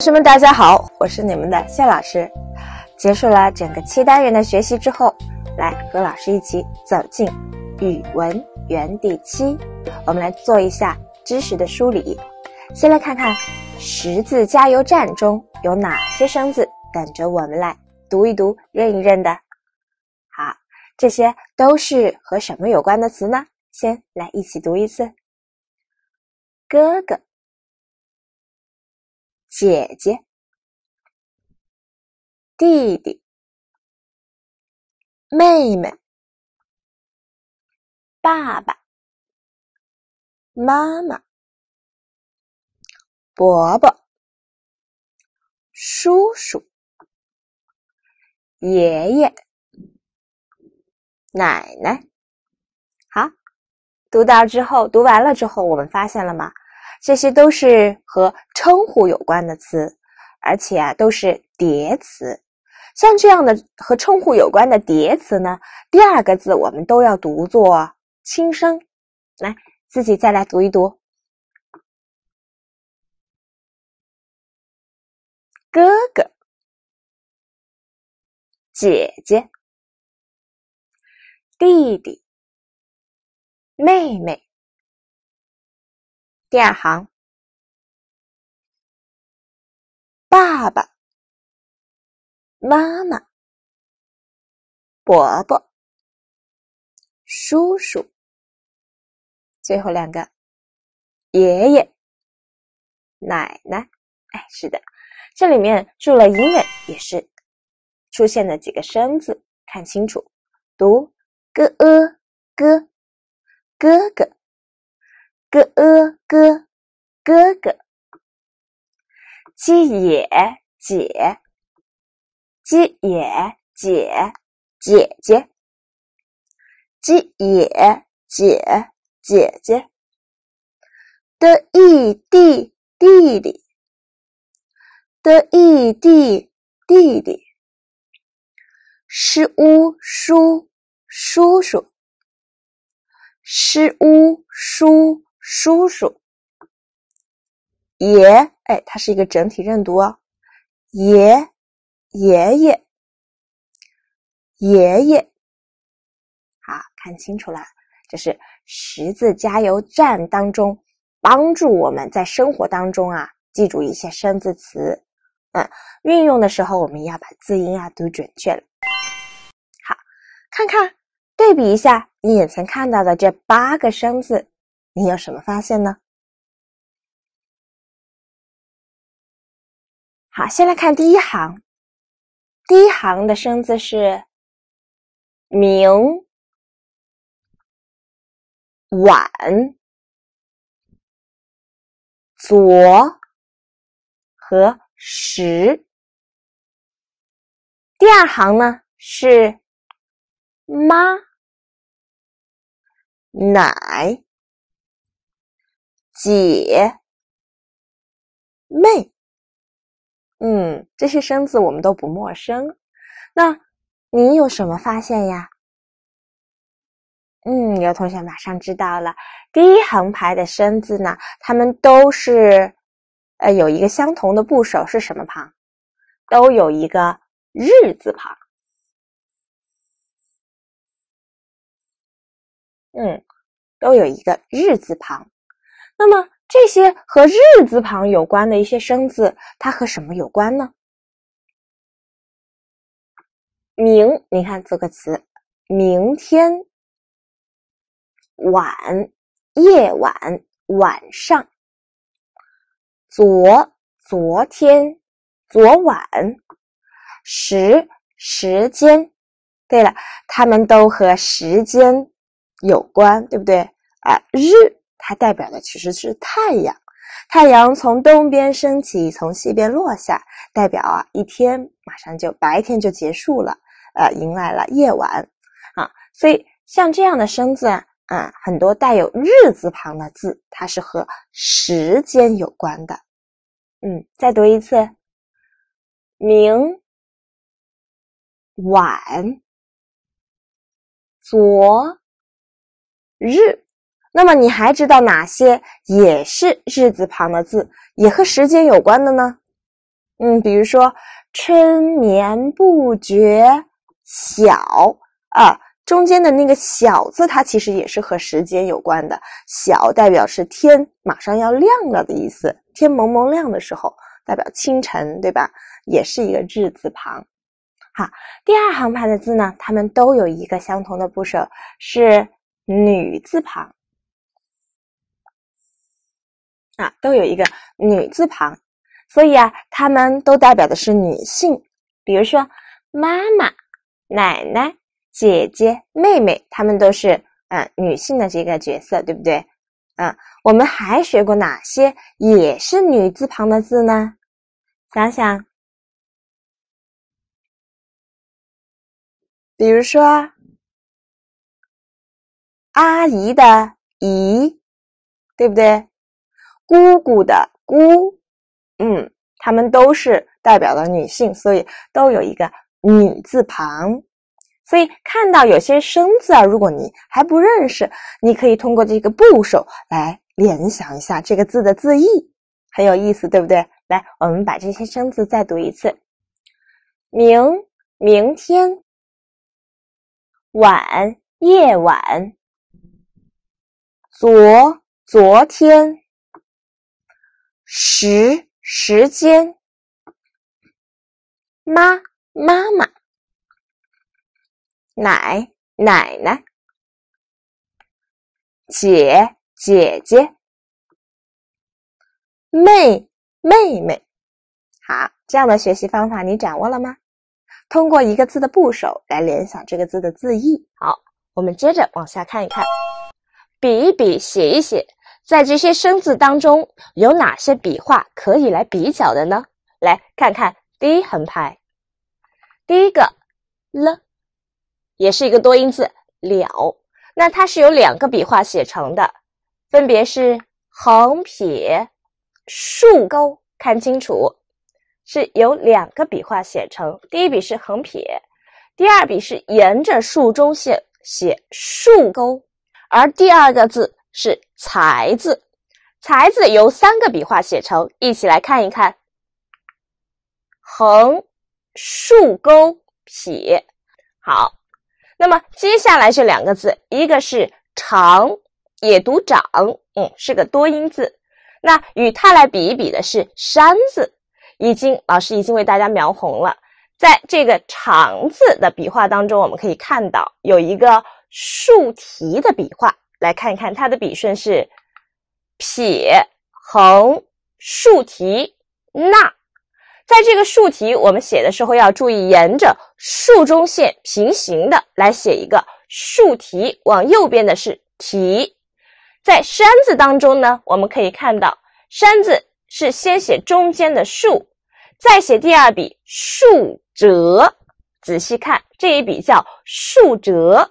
同学们，大家好，我是你们的谢老师。结束了整个七单元的学习之后，来和老师一起走进语文园地七，我们来做一下知识的梳理。先来看看识字加油站中有哪些生字等着我们来读一读、认一认的。好，这些都是和什么有关的词呢？先来一起读一次。哥哥。姐姐、弟弟、妹妹、爸爸、妈妈、伯伯、叔叔、爷爷、奶奶。好，读到之后，读完了之后，我们发现了吗？这些都是和称呼有关的词，而且啊，都是叠词。像这样的和称呼有关的叠词呢，第二个字我们都要读作轻声。来，自己再来读一读：哥哥、姐姐、弟弟、妹妹。第二行，爸爸、妈妈、伯伯、叔叔，最后两个爷爷、奶奶。哎，是的，这里面注了音的也是出现了几个生字，看清楚，读 gē，哥，哥哥。g e 哥哥哥，j i 姐，j i 姐姐姐，j i 姐姐姐，d i 弟弟弟，d i 弟弟弟，sh u 叔叔叔，sh u 叔。叔叔，爷，哎，它是一个整体认读哦，爷爷爷，爷爷，好，看清楚了，这是十字加油站当中帮助我们在生活当中啊，记住一些生字词，嗯，运用的时候我们要把字音啊读准确了。好，看看对比一下你眼前看到的这八个生字。你有什么发现呢？好，先来看第一行，第一行的生字是明、晚、左和十。第二行呢是妈、奶。姐妹，嗯，这些生字我们都不陌生。那你有什么发现呀？嗯，有同学马上知道了。第一横排的生字呢，它们都是，呃，有一个相同的部首是什么旁？都有一个日字旁。嗯，都有一个日字旁。那么这些和日字旁有关的一些生字，它和什么有关呢？明，你看这个词，明天、晚、夜晚、晚上、昨、昨天、昨晚、时、时间。对了，他们都和时间有关，对不对？啊，日。它代表的其实是太阳，太阳从东边升起，从西边落下，代表啊一天马上就白天就结束了，呃，迎来了夜晚啊。所以像这样的生字啊，啊，很多带有日字旁的字，它是和时间有关的。嗯，再读一次，明晚，昨日。那么你还知道哪些也是日字旁的字，也和时间有关的呢？嗯，比如说“春眠不觉晓”啊，中间的那个“晓”字，它其实也是和时间有关的，“晓”代表是天马上要亮了的意思，天蒙蒙亮的时候，代表清晨，对吧？也是一个日字旁。好，第二行排的字呢，它们都有一个相同的部首，是女字旁。啊，都有一个女字旁，所以啊，她们都代表的是女性，比如说妈妈、奶奶、姐姐、妹妹，她们都是嗯女性的这个角色，对不对？嗯，我们还学过哪些也是女字旁的字呢？想想，比如说阿姨的姨，对不对？姑姑的姑，嗯，他们都是代表了女性，所以都有一个女字旁。所以看到有些生字啊，如果你还不认识，你可以通过这个部首来联想一下这个字的字义，很有意思，对不对？来，我们把这些生字再读一次：明明天，晚夜晚，昨昨天。时时间，妈妈妈，奶奶奶，姐姐姐，妹妹妹。好，这样的学习方法你掌握了吗？通过一个字的部首来联想这个字的字义。好，我们接着往下看一看，比一比，写一写。在这些生字当中，有哪些笔画可以来比较的呢？来看看第一横排，第一个了，也是一个多音字了。那它是由两个笔画写成的，分别是横撇、竖钩。看清楚，是有两个笔画写成。第一笔是横撇，第二笔是沿着竖中线写竖钩，而第二个字。是才字，才字由三个笔画写成，一起来看一看，横、竖勾、撇。好，那么接下来这两个字，一个是长，也读长，嗯，是个多音字。那与它来比一比的是山字，已经老师已经为大家描红了。在这个长字的笔画当中，我们可以看到有一个竖提的笔画。来看一看它的笔顺是撇、横、竖提、捺。在这个竖提，我们写的时候要注意沿着竖中线平行的来写一个竖提，往右边的是提。在山字当中呢，我们可以看到山字是先写中间的竖，再写第二笔竖折。仔细看这一笔叫竖折，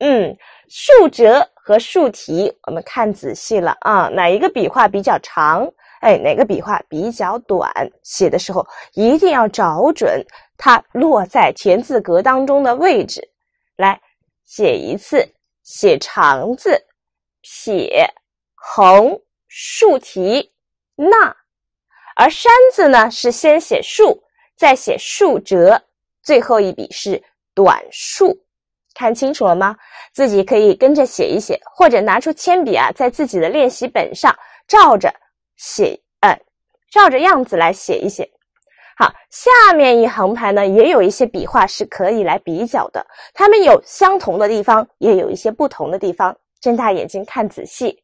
嗯，竖折。和竖提，我们看仔细了啊，哪一个笔画比较长？哎，哪个笔画比较短？写的时候一定要找准它落在田字格当中的位置。来写一次，写长字，写横、竖提、捺。而山字呢，是先写竖，再写竖折，最后一笔是短竖。看清楚了吗？自己可以跟着写一写，或者拿出铅笔啊，在自己的练习本上照着写，呃，照着样子来写一写。好，下面一横排呢，也有一些笔画是可以来比较的，它们有相同的地方，也有一些不同的地方。睁大眼睛看仔细，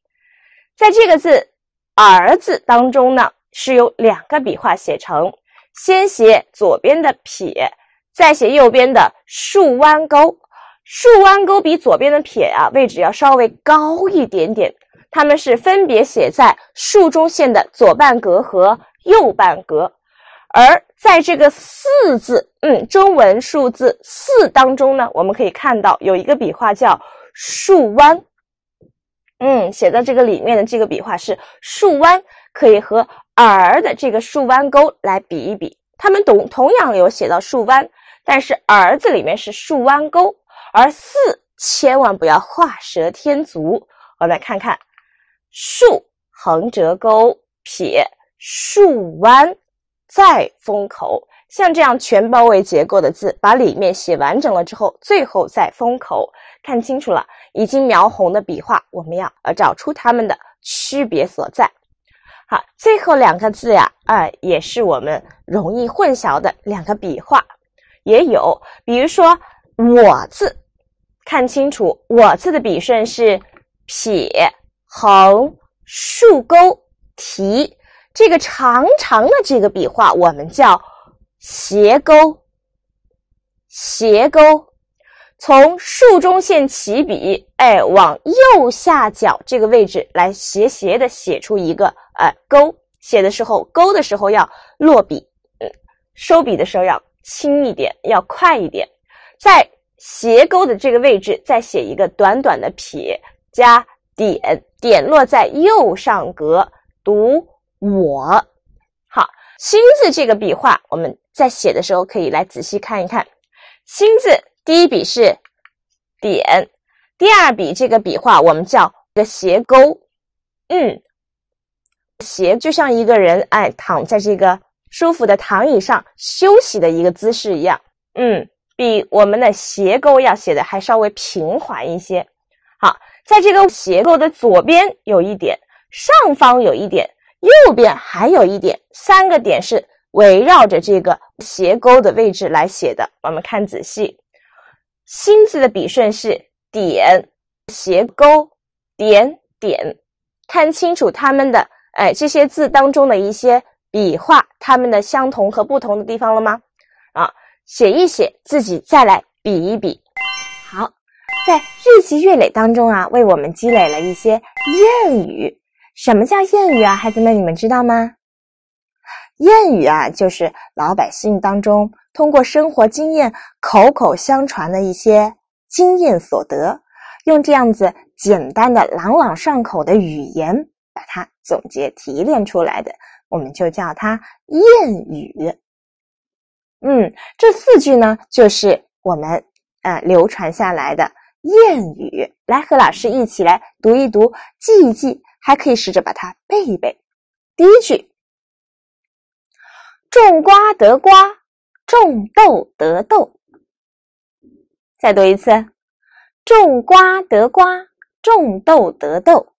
在这个字“儿子”当中呢，是有两个笔画写成，先写左边的撇，再写右边的竖弯钩。竖弯钩比左边的撇啊位置要稍微高一点点，它们是分别写在竖中线的左半格和右半格。而在这个四字，嗯，中文数字四当中呢，我们可以看到有一个笔画叫竖弯，嗯，写在这个里面的这个笔画是竖弯，可以和儿的这个竖弯钩来比一比，它们同同样有写到竖弯，但是儿字里面是竖弯钩。而四千万不要画蛇添足。我们来看看，竖、横折钩、撇、竖弯，再封口。像这样全包围结构的字，把里面写完整了之后，最后再封口。看清楚了，已经描红的笔画，我们要呃找出它们的区别所在。好，最后两个字呀，啊，也是我们容易混淆的两个笔画，也有，比如说“我”字。看清楚，我字的笔顺是撇、横、竖钩、提。这个长长的这个笔画，我们叫斜钩。斜钩从竖中线起笔，哎，往右下角这个位置来斜斜的写出一个呃钩。写的时候，勾的时候要落笔，嗯，收笔的时候要轻一点，要快一点。在斜钩的这个位置，再写一个短短的撇加点，点落在右上格，读“我”。好，心字这个笔画，我们在写的时候可以来仔细看一看。心字第一笔是点，第二笔这个笔画我们叫一个斜钩，嗯，斜就像一个人哎躺在这个舒服的躺椅上休息的一个姿势一样，嗯。比我们的斜钩要写的还稍微平缓一些。好，在这个斜钩的左边有一点，上方有一点，右边还有一点，三个点是围绕着这个斜钩的位置来写的。我们看仔细，心字的笔顺是点、斜钩、点、点。看清楚它们的，哎，这些字当中的一些笔画，它们的相同和不同的地方了吗？啊。写一写，自己再来比一比。好，在日积月累当中啊，为我们积累了一些谚语。什么叫谚语啊？孩子们，你们知道吗？谚语啊，就是老百姓当中通过生活经验口口相传的一些经验所得，用这样子简单的、朗朗上口的语言把它总结提炼出来的，我们就叫它谚语。嗯，这四句呢，就是我们呃流传下来的谚语，来和老师一起来读一读，记一记，还可以试着把它背一背。第一句：种瓜得瓜，种豆得豆。再读一次：种瓜得瓜，种豆得豆。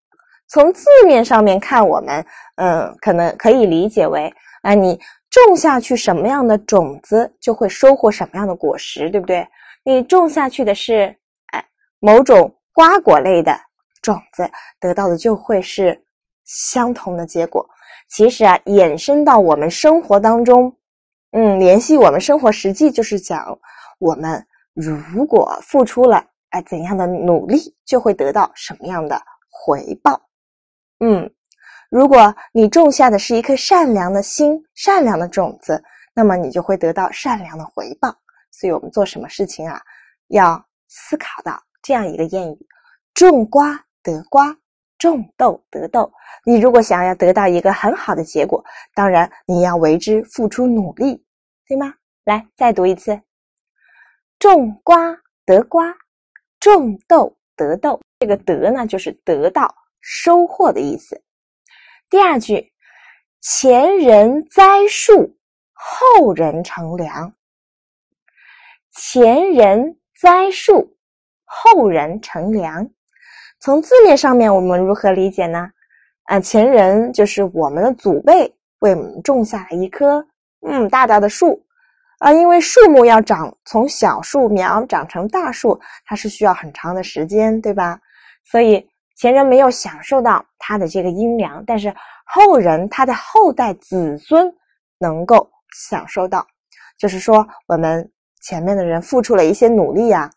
从字面上面看，我们嗯，可能可以理解为啊，你。种下去什么样的种子，就会收获什么样的果实，对不对？你种下去的是哎某种瓜果类的种子，得到的就会是相同的结果。其实啊，衍生到我们生活当中，嗯，联系我们生活实际，就是讲我们如果付出了哎怎样的努力，就会得到什么样的回报，嗯。如果你种下的是一颗善良的心、善良的种子，那么你就会得到善良的回报。所以，我们做什么事情啊，要思考到这样一个谚语：种瓜得瓜，种豆得豆。你如果想要得到一个很好的结果，当然你要为之付出努力，对吗？来，再读一次：种瓜得瓜，种豆得豆。这个“得”呢，就是得到、收获的意思。第二句，前人栽树，后人乘凉。前人栽树，后人乘凉。从字面上面，我们如何理解呢？啊，前人就是我们的祖辈为我们种下了一棵，嗯，大大的树啊。因为树木要长，从小树苗长成大树，它是需要很长的时间，对吧？所以。前人没有享受到他的这个阴凉，但是后人他的后代子孙能够享受到，就是说我们前面的人付出了一些努力呀，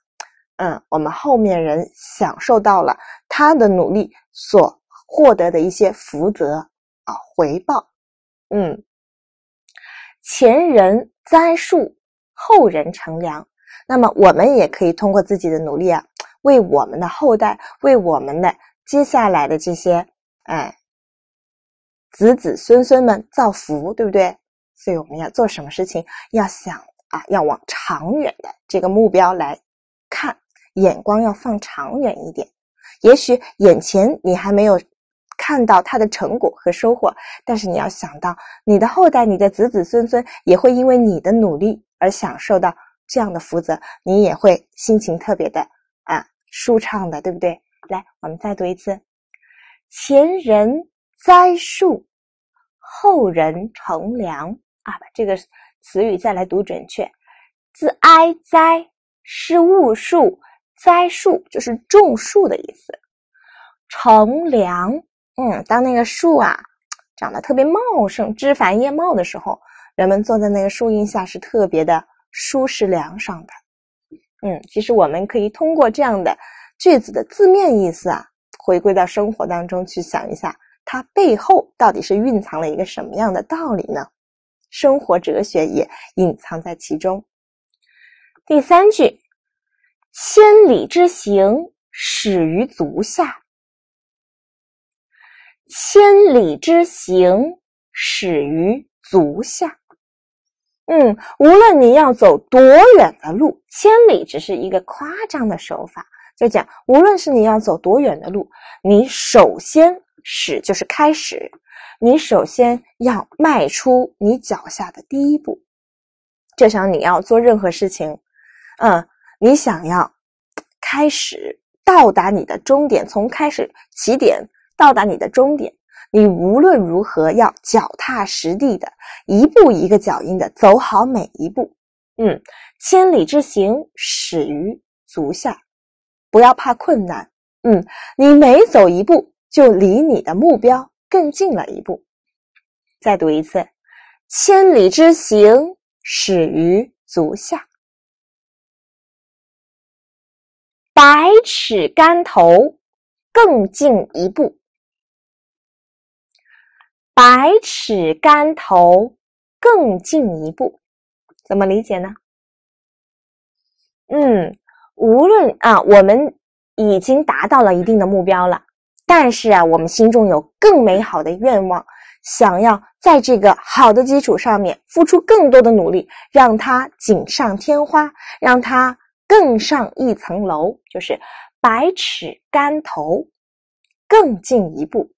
嗯，我们后面人享受到了他的努力所获得的一些福泽啊回报，嗯，前人栽树，后人乘凉，那么我们也可以通过自己的努力啊，为我们的后代，为我们的。接下来的这些，哎，子子孙孙们造福，对不对？所以我们要做什么事情，要想啊，要往长远的这个目标来看，眼光要放长远一点。也许眼前你还没有看到他的成果和收获，但是你要想到你的后代，你的子子孙孙也会因为你的努力而享受到这样的福泽，你也会心情特别的啊舒畅的，对不对？来，我们再读一次：“前人栽树，后人乘凉。”啊，把这个词语再来读准确。zai 栽是物树，栽树就是种树的意思。乘凉，嗯，当那个树啊长得特别茂盛、枝繁叶茂的时候，人们坐在那个树荫下是特别的舒适凉爽的。嗯，其实我们可以通过这样的。句子的字面意思啊，回归到生活当中去想一下，它背后到底是蕴藏了一个什么样的道理呢？生活哲学也隐藏在其中。第三句，“千里之行，始于足下。”千里之行，始于足下。嗯，无论你要走多远的路，千里只是一个夸张的手法。就讲，无论是你要走多远的路，你首先始就是开始，你首先要迈出你脚下的第一步。就像你要做任何事情，嗯，你想要开始到达你的终点，从开始起点到达你的终点，你无论如何要脚踏实地的，一步一个脚印的走好每一步。嗯，千里之行，始于足下。不要怕困难，嗯，你每走一步，就离你的目标更近了一步。再读一次，“千里之行，始于足下。”“百尺竿头，更进一步。”“百尺竿头，更进一步。”怎么理解呢？嗯。无论啊，我们已经达到了一定的目标了，但是啊，我们心中有更美好的愿望，想要在这个好的基础上面付出更多的努力，让它锦上添花，让它更上一层楼，就是百尺竿头，更进一步。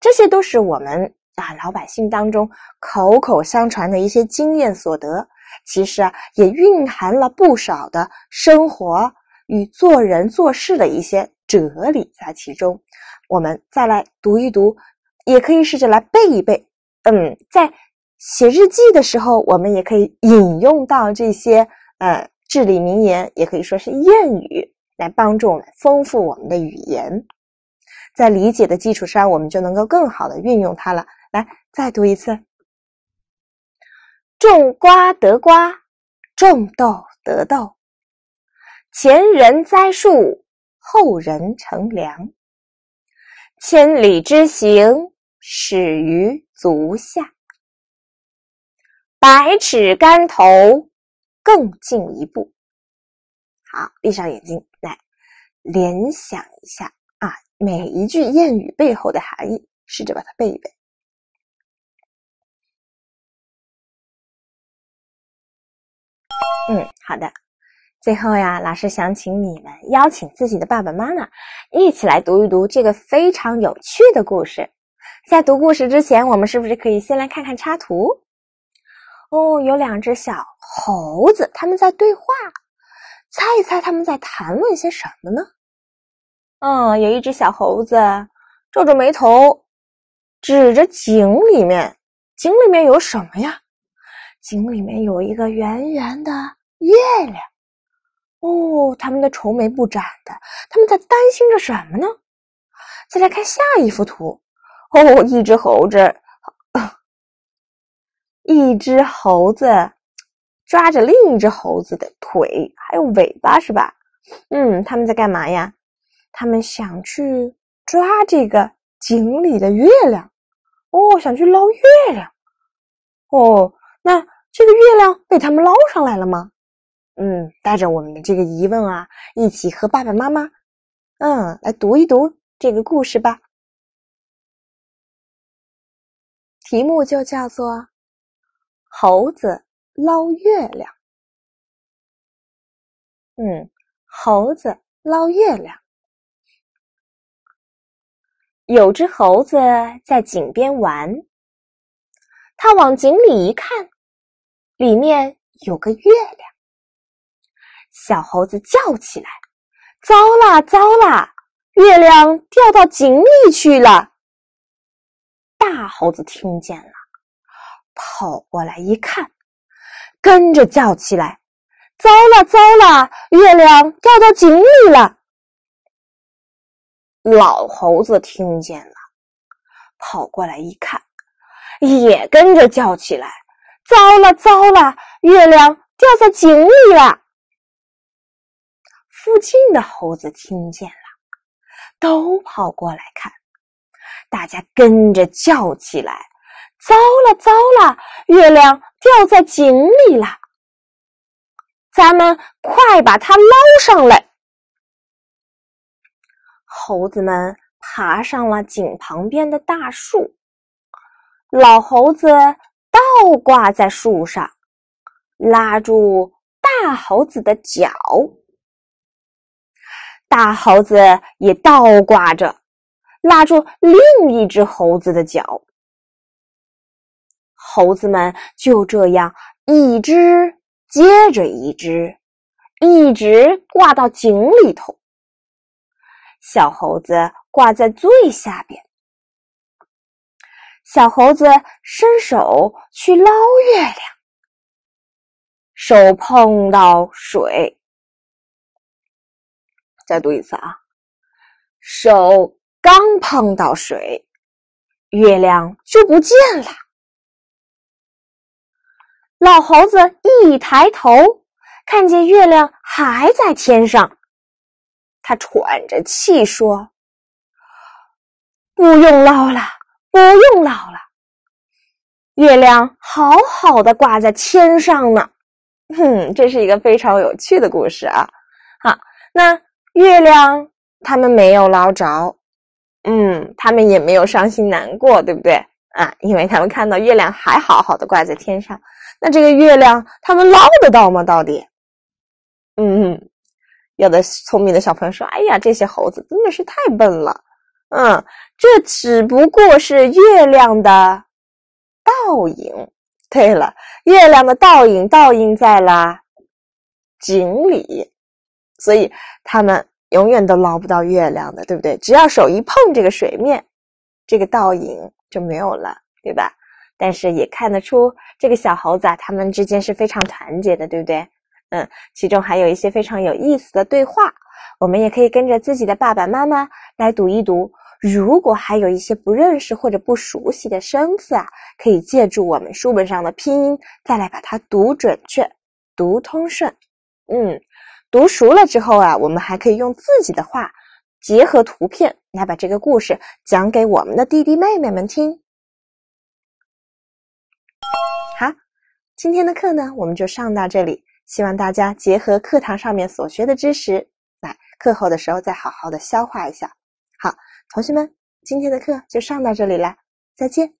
这些都是我们啊老百姓当中口口相传的一些经验所得。其实啊，也蕴含了不少的生活与做人做事的一些哲理在其中。我们再来读一读，也可以试着来背一背。嗯，在写日记的时候，我们也可以引用到这些呃至理名言，也可以说是谚语，来帮助我们丰富我们的语言。在理解的基础上，我们就能够更好的运用它了。来，再读一次。种瓜得瓜，种豆得豆。前人栽树，后人乘凉。千里之行，始于足下。百尺竿头，更进一步。好，闭上眼睛来联想一下啊，每一句谚语背后的含义，试着把它背一背。嗯，好的。最后呀，老师想请你们邀请自己的爸爸妈妈一起来读一读这个非常有趣的故事。在读故事之前，我们是不是可以先来看看插图？哦，有两只小猴子，他们在对话。猜一猜，他们在谈论些什么呢？嗯，有一只小猴子皱着眉头，指着井里面。井里面有什么呀？井里面有一个圆圆的。月亮哦，他们在愁眉不展的，他们在担心着什么呢？再来看下一幅图哦，一只猴子，一只猴子抓着另一只猴子的腿还有尾巴是吧？嗯，他们在干嘛呀？他们想去抓这个井里的月亮哦，想去捞月亮哦。那这个月亮被他们捞上来了吗？嗯，带着我们的这个疑问啊，一起和爸爸妈妈，嗯，来读一读这个故事吧。题目就叫做《猴子捞月亮》。嗯，猴子捞月亮。有只猴子在井边玩，它往井里一看，里面有个月亮。小猴子叫起来：“糟啦，糟啦！月亮掉到井里去了。”大猴子听见了，跑过来一看，跟着叫起来：“糟了，糟了！月亮掉到井里了。”老猴子听见了，跑过来一看，也跟着叫起来：“糟了，糟了！月亮掉在井里了。”附近的猴子听见了，都跑过来看。大家跟着叫起来：“糟了，糟了，月亮掉在井里了！咱们快把它捞上来！”猴子们爬上了井旁边的大树，老猴子倒挂在树上，拉住大猴子的脚。大猴子也倒挂着，拉住另一只猴子的脚。猴子们就这样一只接着一只，一直挂到井里头。小猴子挂在最下边，小猴子伸手去捞月亮，手碰到水。再读一次啊！手刚碰到水，月亮就不见了。老猴子一抬头，看见月亮还在天上，他喘着气说：“不用捞了，不用捞了，月亮好好的挂在天上呢。”哼，这是一个非常有趣的故事啊！好，那。月亮，他们没有捞着，嗯，他们也没有伤心难过，对不对啊？因为他们看到月亮还好好的挂在天上。那这个月亮他们捞得到吗？到底？嗯，有的聪明的小朋友说：“哎呀，这些猴子真的是太笨了。”嗯，这只不过是月亮的倒影。对了，月亮的倒影倒映在了井里。所以他们永远都捞不到月亮的，对不对？只要手一碰这个水面，这个倒影就没有了，对吧？但是也看得出这个小猴子啊，他们之间是非常团结的，对不对？嗯，其中还有一些非常有意思的对话，我们也可以跟着自己的爸爸妈妈来读一读。如果还有一些不认识或者不熟悉的生字啊，可以借助我们书本上的拼音再来把它读准确、读通顺。嗯。读熟了之后啊，我们还可以用自己的话，结合图片来把这个故事讲给我们的弟弟妹妹们听。好，今天的课呢，我们就上到这里。希望大家结合课堂上面所学的知识，来课后的时候再好好的消化一下。好，同学们，今天的课就上到这里了，再见。